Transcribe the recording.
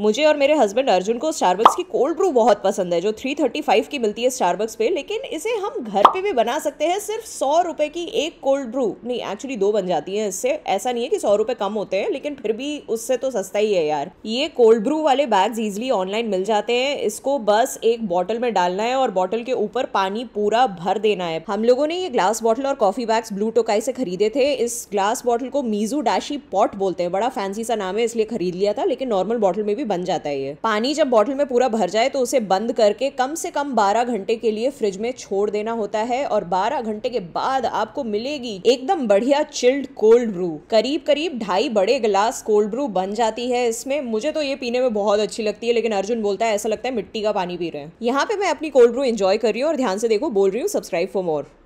मुझे और मेरे हस्बैंड अर्जुन को स्टारबक्स की कोल्ड ब्रू बहुत पसंद है जो 335 की मिलती है स्टारबक्स पे लेकिन इसे हम घर पे भी बना सकते हैं सिर्फ सौ रुपये की एक कोल्ड ब्रू नहीं एक्चुअली दो बन जाती है इससे ऐसा नहीं है कि सौ रुपये कम होते हैं लेकिन फिर भी उससे तो सस्ता ही है यार ये कोल्ड ब्रू वाले बैग्स ईजिली ऑनलाइन मिल जाते हैं इसको बस एक बॉटल में डालना है और बॉटल के ऊपर पानी पूरा भर देना है हम लोगों ने ये ग्लास बॉटल और कॉफी बैग्स ब्लू टोकाई से खरीदे थे इस ग्लास बॉटल को मीजू डैशी पॉट बोलते हैं बड़ा फैंसी सा नाम है इसलिए खरीद लिया था लेकिन नॉर्मल बॉटल में भी भी बन जाता है ये पानी जब बॉटल में पूरा भर जाए तो उसे बंद करके कम से कम 12 घंटे के लिए फ्रिज में छोड़ देना होता है और 12 घंटे के बाद आपको मिलेगी एकदम बढ़िया चिल्ड कोल्ड ब्रू करीब करीब ढाई बड़े गिलास कोल्ड ब्रू बन जाती है इसमें मुझे तो ये पीने में बहुत अच्छी लगती है लेकिन अर्जुन बोलता है ऐसा लगता है मिट्टी का पानी पी रहे हैं यहाँ पे मैं अपनी कोल्ड ब्रू एंजॉय कर रही हूँ और ध्यान से देखो बोल रही हूँ सब्सक्राइब फॉर मोर